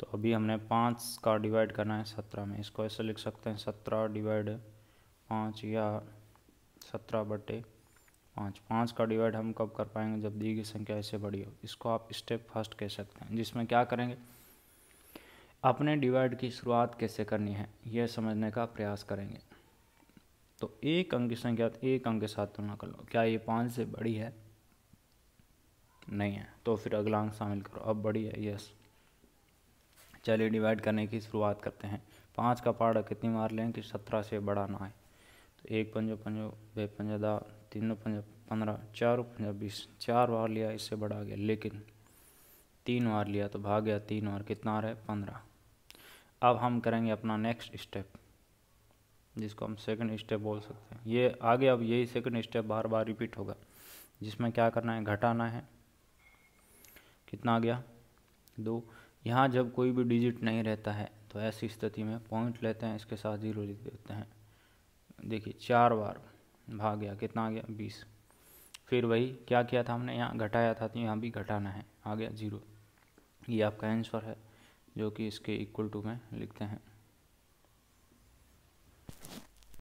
तो अभी हमने पाँच का डिवाइड करना है सत्रह में इसको ऐसे लिख सकते हैं सत्रह डिवाइड पाँच या सत्रह बटे पाँच पाँच का डिवाइड हम कब कर पाएंगे जब दी गई संख्या ऐसे बड़ी हो इसको आप स्टेप फर्स्ट कह सकते हैं जिसमें क्या करेंगे अपने डिवाइड की शुरुआत कैसे करनी है यह समझने का प्रयास करेंगे तो एक अंक की संख्या एक अंक के साथ तुलना कर लो क्या ये पाँच से बड़ी है नहीं है तो फिर अगला अंक शामिल करो अब बड़ी है यस चलिए डिवाइड करने की शुरुआत करते हैं पाँच का पहाड़ा कितनी मार लें कि सत्रह से बड़ा ना है तो एक पंजो पंजो बे पंजा दा तीनों पंजा पंद्रह चारों पंजा बीस चार बार लिया इससे बड़ा गया लेकिन तीन बार लिया तो भाग गया तीन बार कितना आ रहा है पंद्रह अब हम करेंगे अपना नेक्स्ट स्टेप जिसको हम सेकंड स्टेप बोल सकते हैं ये आगे अब यही सेकंड स्टेप बार बार रिपीट होगा जिसमें क्या करना है घटाना है कितना आ गया दो यहाँ जब कोई भी डिजिट नहीं रहता है तो ऐसी स्थिति में पॉइंट लेते हैं इसके साथ जीरो लिख देते हैं देखिए चार बार भाग गया कितना आ गया बीस फिर वही क्या किया था हमने यहाँ घटाया था तो यहाँ भी घटाना है आ गया जीरो ये आपका आंसर है जो कि इसके इक्वल टू में लिखते हैं